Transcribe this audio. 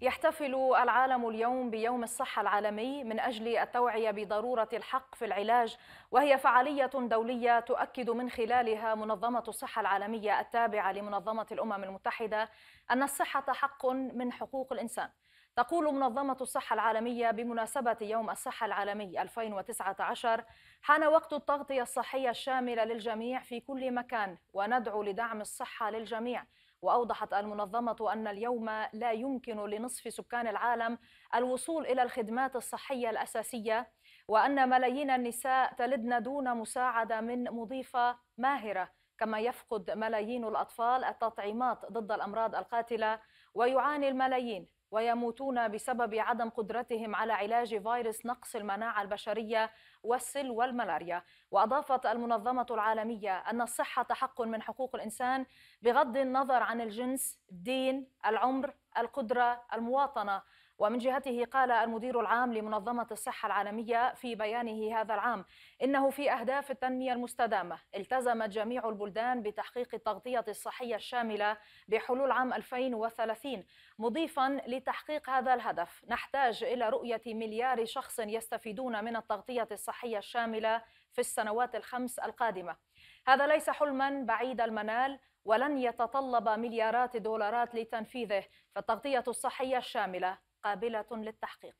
يحتفل العالم اليوم بيوم الصحة العالمي من أجل التوعية بضرورة الحق في العلاج وهي فعالية دولية تؤكد من خلالها منظمة الصحة العالمية التابعة لمنظمة الأمم المتحدة أن الصحة حق من حقوق الإنسان تقول منظمة الصحة العالمية بمناسبة يوم الصحة العالمي 2019 حان وقت التغطية الصحية الشاملة للجميع في كل مكان وندعو لدعم الصحة للجميع وأوضحت المنظمة أن اليوم لا يمكن لنصف سكان العالم الوصول إلى الخدمات الصحية الأساسية وأن ملايين النساء تلدن دون مساعدة من مضيفة ماهرة كما يفقد ملايين الأطفال التطعيمات ضد الأمراض القاتلة ويعاني الملايين ويموتون بسبب عدم قدرتهم على علاج فيروس نقص المناعة البشرية والسل والملاريا وأضافت المنظمة العالمية أن الصحة حق من حقوق الإنسان بغض النظر عن الجنس الدين العمر القدرة المواطنة ومن جهته قال المدير العام لمنظمة الصحة العالمية في بيانه هذا العام إنه في أهداف التنمية المستدامة التزمت جميع البلدان بتحقيق التغطية الصحية الشاملة بحلول عام 2030 مضيفا لتحقيق هذا الهدف نحتاج إلى رؤية مليار شخص يستفيدون من التغطية الصحية الشاملة في السنوات الخمس القادمة هذا ليس حلما بعيد المنال ولن يتطلب مليارات الدولارات لتنفيذه فالتغطية الصحية الشاملة قابلة للتحقيق